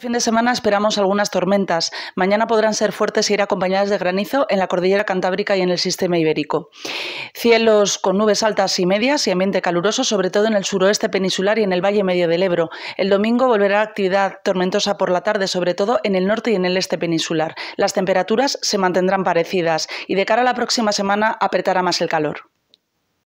Fin de semana esperamos algunas tormentas. Mañana podrán ser fuertes y e ir acompañadas de granizo en la cordillera cantábrica y en el sistema ibérico. Cielos con nubes altas y medias y ambiente caluroso, sobre todo en el suroeste peninsular y en el valle medio del Ebro. El domingo volverá actividad tormentosa por la tarde, sobre todo en el norte y en el este peninsular. Las temperaturas se mantendrán parecidas y de cara a la próxima semana apretará más el calor.